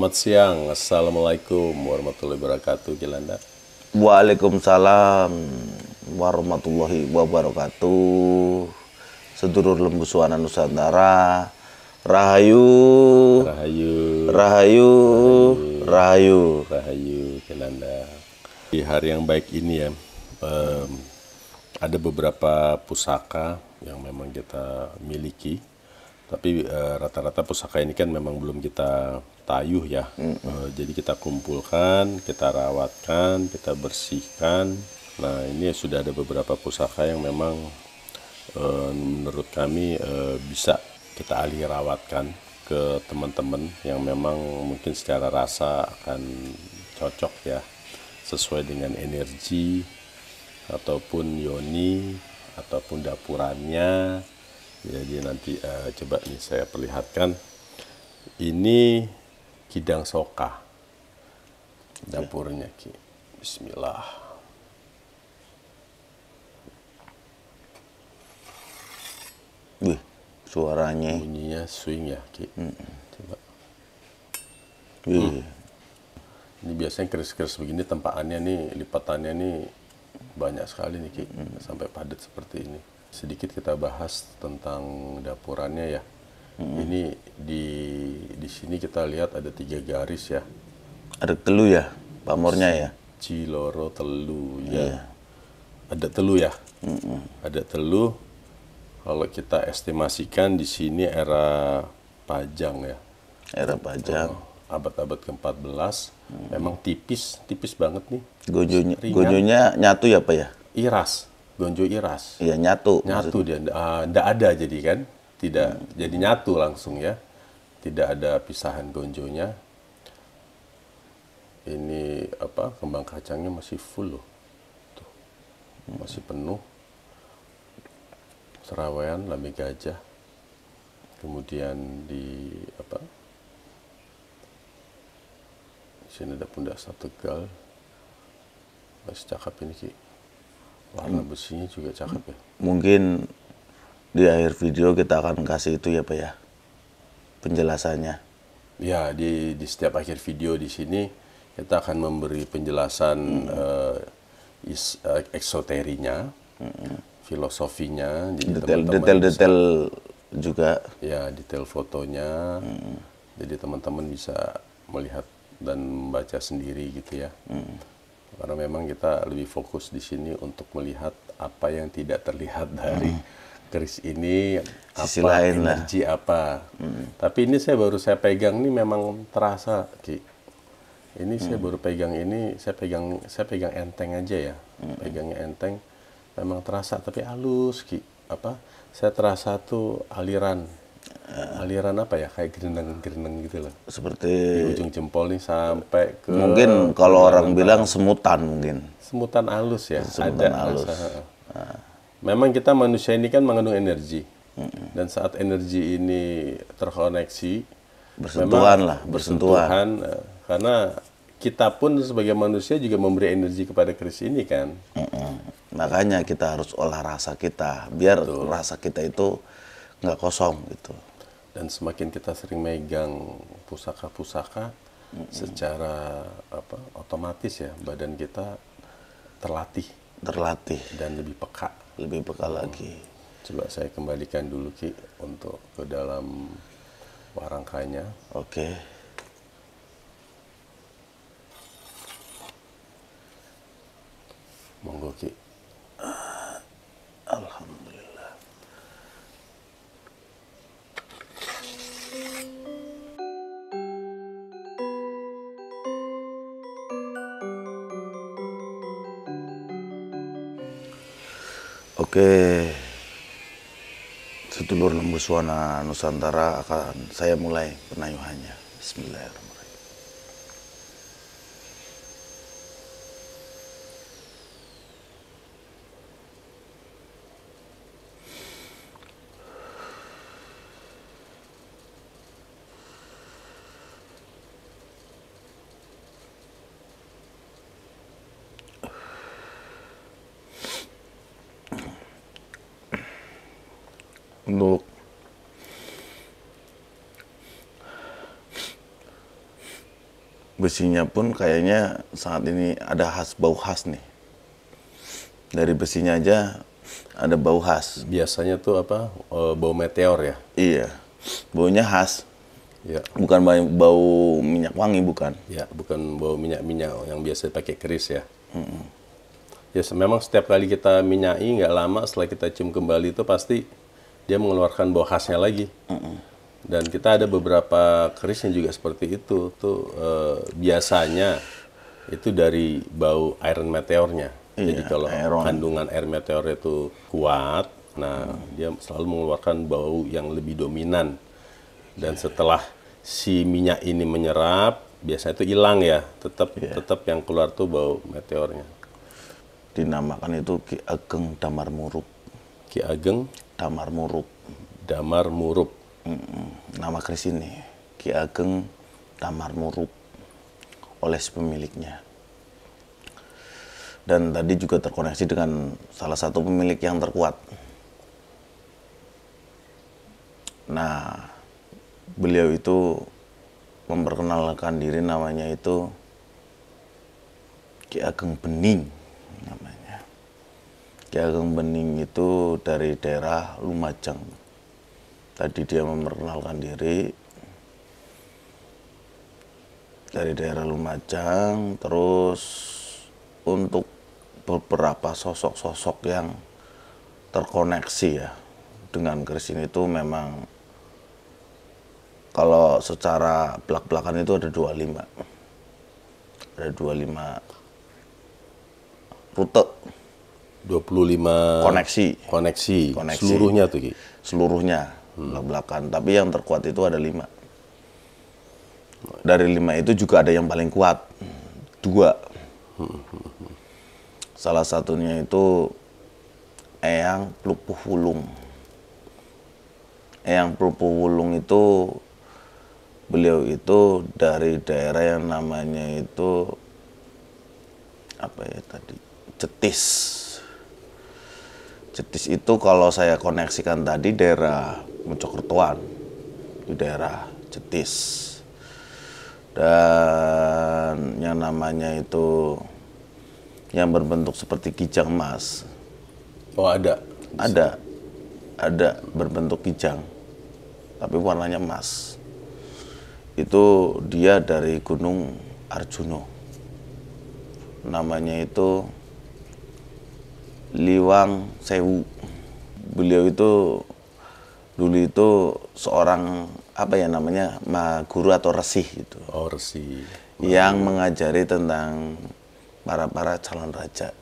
Selamat siang. Assalamualaikum warahmatullahi wabarakatuh, Kilanda. Waalaikumsalam warahmatullahi wabarakatuh. Sedulur lembu suara Nusantara. Rahayu. Rahayu. Rahayu. Rahayu. Rahayu, Kilanda. Di hari yang baik ini ya, um, ada beberapa pusaka yang memang kita miliki tapi eh, rata-rata uh, rata -rata pusaka ini kan memang belum kita tayuh ya. Mm -hmm. jadi kita kumpulkan, kita rawatkan, kita bersihkan. Nah ini sudah ada beberapa pusaka yang memang eh, menurut kami eh, bisa kita alih rawatkan ke teman-teman yang memang mungkin secara rasa akan cocok ya sesuai dengan energi ataupun yoni ataupun dapurannya jadi nanti uh, coba nih saya perlihatkan ini kidang soka dapurnya ki Bismillah Wih, suaranya bunyinya swing ya ki mm coba Wih. Mm. ini biasanya keris-keris begini tempaannya nih lipatannya nih banyak sekali nih ki -mm. sampai padat seperti ini sedikit kita bahas tentang dapurannya ya Hmm. Ini di di sini kita lihat ada tiga garis ya. Ada telu ya, pamornya ya. Ciloro telu ya. Yeah. Ada telu ya. Hmm. Ada telu. Kalau kita estimasikan di sini era Pajang ya. Era Pajang. Oh, abad-abad ke-14 hmm. memang tipis, tipis banget nih. Gojonya gojonya nyatu ya, Pak ya? Iras. Gonjo iras. Iya, nyatu. Nyatu maksudnya. dia. Ndak uh, ada jadi kan? tidak hmm. jadi nyatu langsung ya tidak ada pisahan gonjonya ini apa kembang kacangnya masih full loh Tuh. masih penuh serawean lami gajah kemudian di apa di sini ada pundak satu gal masih cakep ini ki warna hmm. besinya juga cakep ya mungkin di akhir video kita akan kasih itu ya Pak ya penjelasannya. Ya di di setiap akhir video di sini kita akan memberi penjelasan hmm. uh, is, uh, eksoterinya, hmm. filosofinya, detail, detail-detail juga. Ya detail fotonya, hmm. jadi teman-teman bisa melihat dan membaca sendiri gitu ya. Hmm. Karena memang kita lebih fokus di sini untuk melihat apa yang tidak terlihat dari. Hmm keris ini Sisi apa lain energi lah. apa hmm. tapi ini saya baru saya pegang ini memang terasa ki ini hmm. saya baru pegang ini saya pegang saya pegang enteng aja ya hmm. pegangnya enteng memang terasa tapi halus ki apa saya terasa tuh aliran ah. aliran apa ya kayak gerindang-gerindang gitu loh seperti di ujung jempol nih sampai ke mungkin kalau orang bilang semutan mungkin semutan halus ya semutan halus rasa, memang kita manusia ini kan mengandung energi hmm. dan saat energi ini terkoneksi bersentuhan lah bersentuhan, bersentuhan eh, karena kita pun sebagai manusia juga memberi energi kepada keris ini kan mm makanya kita harus olah rasa kita biar Betul. rasa kita itu nggak kosong gitu dan semakin kita sering megang pusaka-pusaka mm secara apa otomatis ya badan kita terlatih terlatih dan lebih peka lebih peka lagi. Hmm. Coba saya kembalikan dulu Ki untuk ke dalam warangkanya. Oke. Okay. Monggo Ki. Oke, sedulur lembu suana Nusantara akan saya mulai penayuhannya. Bismillahirrahmanirrahim. untuk besinya pun kayaknya saat ini ada khas bau khas nih dari besinya aja ada bau khas biasanya tuh apa eh, bau meteor ya iya baunya khas ya. bukan bau, minyak wangi bukan ya bukan bau minyak minyak yang biasa pakai keris ya -hmm. ya memang setiap kali kita minyai nggak lama setelah kita cium kembali itu pasti dia mengeluarkan bau khasnya lagi. Mm-mm. Dan kita ada beberapa keris yang juga seperti itu. Tuh eh, biasanya itu dari bau iron meteornya. Iya, Jadi kalau iron. kandungan air meteor itu kuat, nah mm. dia selalu mengeluarkan bau yang lebih dominan. Dan setelah si minyak ini menyerap, biasanya itu hilang ya. Tetap yeah. tetap yang keluar tuh bau meteornya. Dinamakan itu Ki Ageng Damar Muruk. Ki Ageng Damar Murup. Damar Murup. Nama keris ini Ki Ageng Damar Murup oleh pemiliknya. Dan tadi juga terkoneksi dengan salah satu pemilik yang terkuat. Nah, beliau itu memperkenalkan diri namanya itu Ki Ageng Bening. Ki Ageng Bening itu dari daerah Lumajang. Tadi dia memperkenalkan diri dari daerah Lumajang, terus untuk beberapa sosok-sosok yang terkoneksi ya dengan ini itu memang kalau secara belak-belakan itu ada dua lima, ada 25 rute 25 koneksi. Koneksi. koneksi. Seluruhnya tuh Ki. Seluruhnya hmm. belak Tapi yang terkuat itu ada lima. Dari lima itu juga ada yang paling kuat. Dua. Salah satunya itu Eyang pelupuh Wulung. Eyang pelupuh Wulung itu beliau itu dari daerah yang namanya itu apa ya tadi cetis Cetis itu kalau saya koneksikan tadi daerah Mojokertoan, di daerah Cetis Dan yang namanya itu yang berbentuk seperti kijang emas. Oh ada? Ada, ada berbentuk kijang, tapi warnanya emas. Itu dia dari Gunung Arjuno. Namanya itu Liwang Sewu. Beliau itu dulu itu seorang apa ya namanya guru atau resih gitu. Oh resih. Yang mengajari tentang para para calon raja.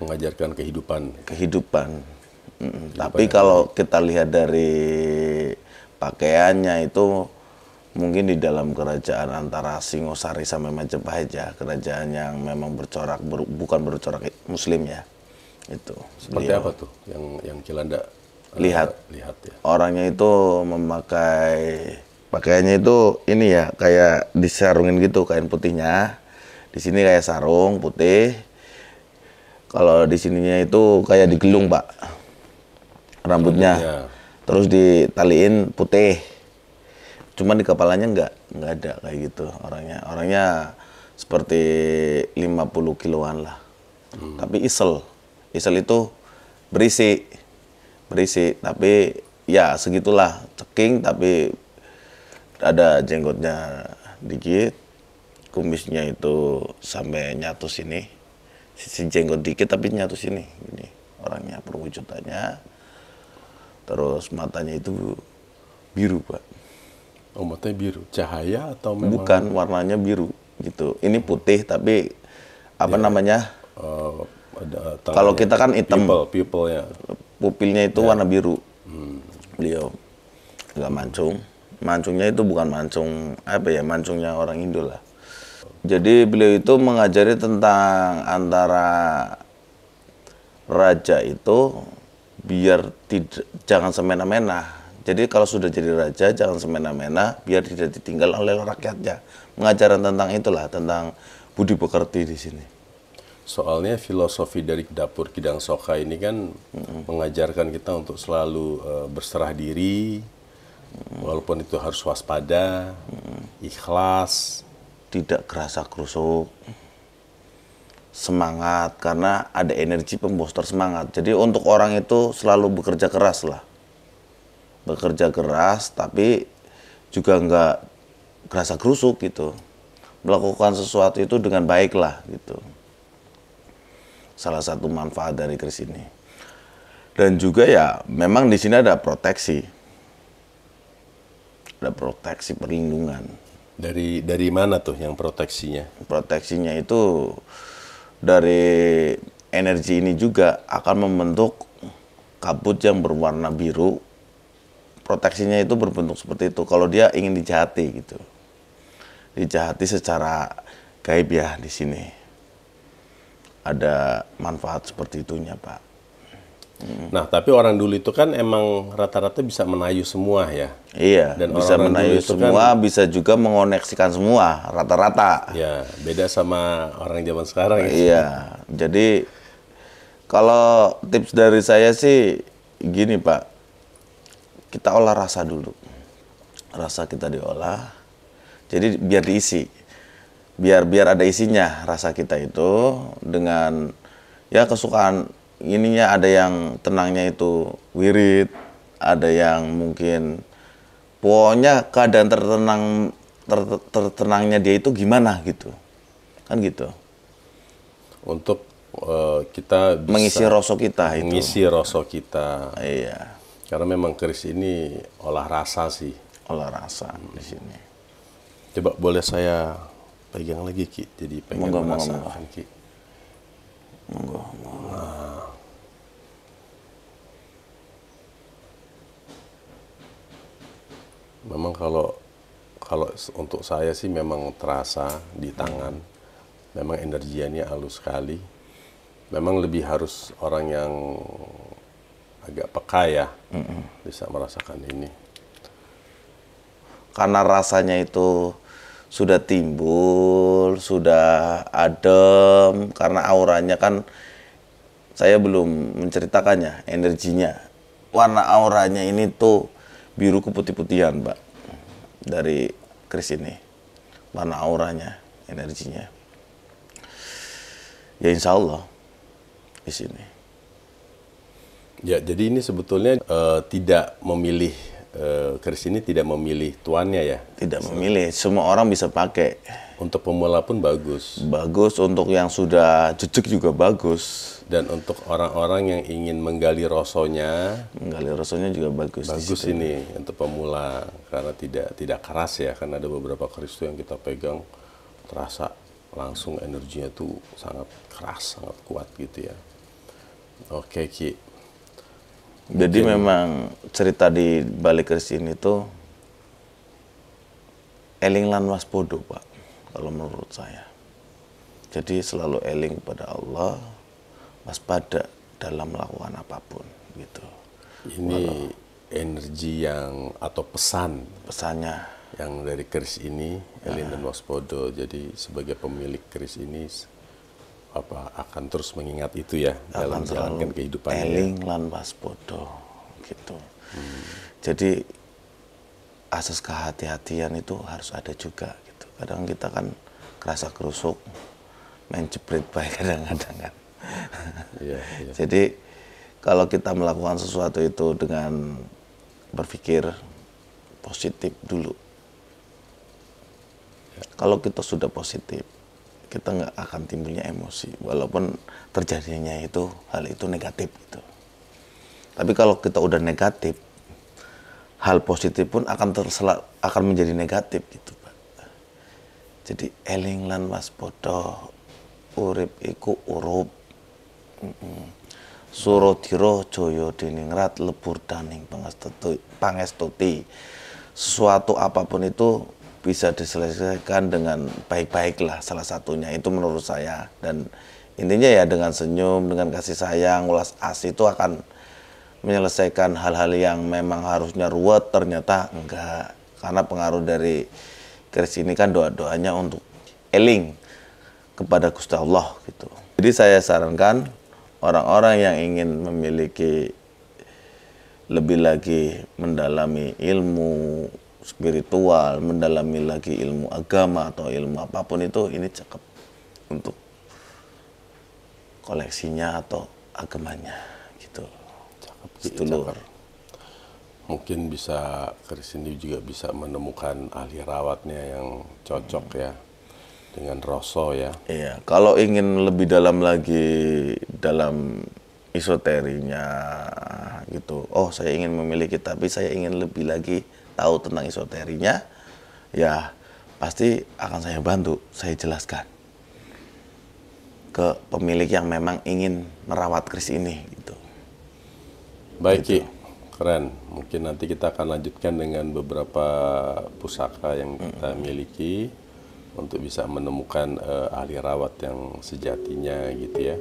Mengajarkan kehidupan. Kehidupan. Tapi kalau itu. kita lihat dari pakaiannya itu mungkin di dalam kerajaan antara Singosari sampai Majapahit ya kerajaan yang memang bercorak ber, bukan bercorak Muslim ya itu. Seperti beliau. apa tuh yang yang Cilanda eh, lihat lihat ya. Orangnya itu memakai pakaiannya itu ini ya kayak disarungin gitu kain putihnya. Di sini kayak sarung putih. Kalau di sininya itu kayak digelung, Pak. Rambutnya. Rambutnya. Terus ditaliin putih. Cuman di kepalanya nggak nggak ada kayak gitu orangnya. Orangnya seperti 50 kiloan lah. Hmm. Tapi isel diesel itu berisi berisi tapi ya segitulah ceking tapi ada jenggotnya dikit kumisnya itu sampai nyatu sini sisi jenggot dikit tapi nyatu sini ini orangnya perwujudannya terus matanya itu biru pak oh matanya biru cahaya atau memang bukan warnanya biru gitu ini putih tapi apa ya. namanya uh, kalau ya, kita kan hitam. People, people ya. Pupilnya itu ya. warna biru. Hmm. Beliau nggak mancung. Mancungnya itu bukan mancung apa ya, mancungnya orang Indo lah. Jadi beliau itu mengajari tentang antara raja itu biar tidak jangan semena-mena. Jadi kalau sudah jadi raja jangan semena-mena biar tidak ditinggal oleh rakyatnya. Mengajaran tentang itulah tentang budi pekerti di sini. Soalnya filosofi dari dapur Kidang Soka ini kan mm-hmm. mengajarkan kita untuk selalu uh, berserah diri, mm-hmm. walaupun itu harus waspada, mm-hmm. ikhlas, tidak kerasa kerusuk, semangat karena ada energi pembooster semangat. Jadi untuk orang itu selalu bekerja keras lah, bekerja keras tapi juga nggak kerasa kerusuk gitu, melakukan sesuatu itu dengan baik lah gitu salah satu manfaat dari kris ini. Dan juga ya memang di sini ada proteksi. Ada proteksi perlindungan. Dari dari mana tuh yang proteksinya? Proteksinya itu dari energi ini juga akan membentuk kabut yang berwarna biru. Proteksinya itu berbentuk seperti itu kalau dia ingin dijahati gitu. Dijahati secara gaib ya di sini ada manfaat seperti itunya Pak. Hmm. Nah, tapi orang dulu itu kan emang rata-rata bisa menayu semua ya. Iya. Dan bisa orang menayu kan semua, kan, bisa juga mengoneksikan semua rata-rata. Iya. beda sama orang zaman sekarang. Ya. Iya. Jadi kalau tips dari saya sih gini Pak, kita olah rasa dulu, rasa kita diolah. Jadi biar diisi biar biar ada isinya rasa kita itu dengan ya kesukaan ininya ada yang tenangnya itu wirid ada yang mungkin pokoknya keadaan tertenang ter, tertenangnya dia itu gimana gitu kan gitu untuk uh, kita bisa mengisi rosok kita itu mengisi rosok kita iya karena memang keris ini olah rasa sih olah rasa hmm. di sini coba boleh saya pegang lagi Ki jadi pengen monggo, merasakan monggo. Ki monggo, monggo. Nah. memang kalau kalau untuk saya sih memang terasa di tangan memang energinya halus sekali memang lebih harus orang yang agak peka ya mm -mm. bisa merasakan ini karena rasanya itu sudah timbul, sudah adem karena auranya kan saya belum menceritakannya, energinya. Warna auranya ini tuh biru keputih-putihan, Mbak. Dari Kris ini. Warna auranya, energinya. Ya insya Allah di sini. Ya, jadi ini sebetulnya uh, tidak memilih Eh, keris ini tidak memilih tuannya ya? Tidak memilih, semua orang bisa pakai. Untuk pemula pun bagus. Bagus untuk yang sudah cucuk juga bagus. Dan untuk orang-orang yang ingin menggali rosonya, menggali rosonya juga bagus. Bagus ini untuk pemula karena tidak tidak keras ya, karena ada beberapa keris yang kita pegang terasa langsung energinya tuh sangat keras, sangat kuat gitu ya. Oke Ki, jadi Mungkin. memang cerita di balik keris ini itu eling lan waspodo pak kalau menurut saya. Jadi selalu eling kepada Allah, waspada dalam melakukan apapun gitu. Ini Walau, energi yang atau pesan pesannya yang dari keris ini, eling ah. dan waspodo. Jadi sebagai pemilik keris ini apa akan terus mengingat itu ya akan dalam menjalankan kehidupan eling ya. lan waspodo gitu hmm. jadi asas kehati-hatian itu harus ada juga gitu kadang kita kan kerasa kerusuk main jepret baik kadang-kadang kan yeah, iya. yeah. jadi kalau kita melakukan sesuatu itu dengan berpikir positif dulu yeah. kalau kita sudah positif kita nggak akan timbulnya emosi walaupun terjadinya itu hal itu negatif gitu tapi kalau kita udah negatif hal positif pun akan terselak akan menjadi negatif gitu pak jadi eling lan mas bodoh urip iku urup surotiro joyo diningrat lebur daning pangestuti sesuatu apapun itu bisa diselesaikan dengan baik baik lah salah satunya itu menurut saya dan intinya ya dengan senyum dengan kasih sayang ulas as itu akan menyelesaikan hal-hal yang memang harusnya ruwet ternyata enggak karena pengaruh dari Kris ini kan doa-doanya untuk eling kepada Gusti Allah gitu jadi saya sarankan orang-orang yang ingin memiliki lebih lagi mendalami ilmu spiritual, mendalami lagi ilmu agama atau ilmu apapun itu ini cakep untuk koleksinya atau agamanya gitu. Cakep gitu loh. Mungkin bisa ke sini juga bisa menemukan ahli rawatnya yang cocok hmm. ya dengan Rosso ya. Iya, kalau ingin lebih dalam lagi dalam isoterinya gitu. Oh, saya ingin memiliki tapi saya ingin lebih lagi tahu tentang esoterinya, ya pasti akan saya bantu, saya jelaskan ke pemilik yang memang ingin merawat kris ini gitu. Baik gitu. Ki, keren. Mungkin nanti kita akan lanjutkan dengan beberapa pusaka yang kita -hmm. miliki untuk bisa menemukan uh, ahli rawat yang sejatinya gitu ya.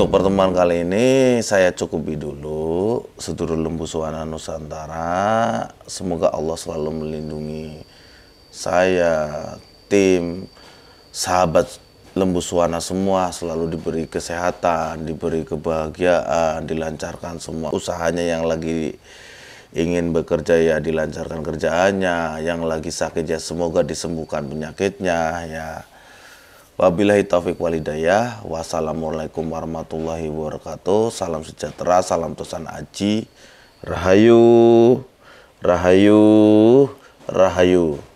Untuk pertemuan kali ini saya cukupi dulu seluruh lembu suwana Nusantara. Semoga Allah selalu melindungi saya, tim, sahabat lembu suwana semua selalu diberi kesehatan, diberi kebahagiaan, dilancarkan semua usahanya yang lagi ingin bekerja ya dilancarkan kerjaannya, yang lagi sakit ya semoga disembuhkan penyakitnya ya. Wabillahi taufik walidayah. Wassalamualaikum warahmatullahi wabarakatuh. Salam sejahtera, salam tosan aji. Rahayu, rahayu, rahayu.